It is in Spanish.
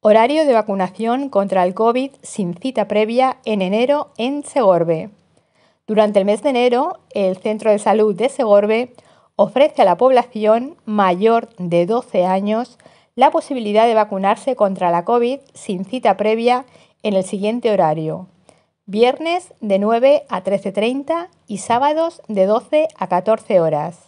Horario de vacunación contra el COVID sin cita previa en enero en Segorbe. Durante el mes de enero, el Centro de Salud de Segorbe ofrece a la población mayor de 12 años la posibilidad de vacunarse contra la COVID sin cita previa en el siguiente horario. Viernes de 9 a 13.30 y sábados de 12 a 14 horas.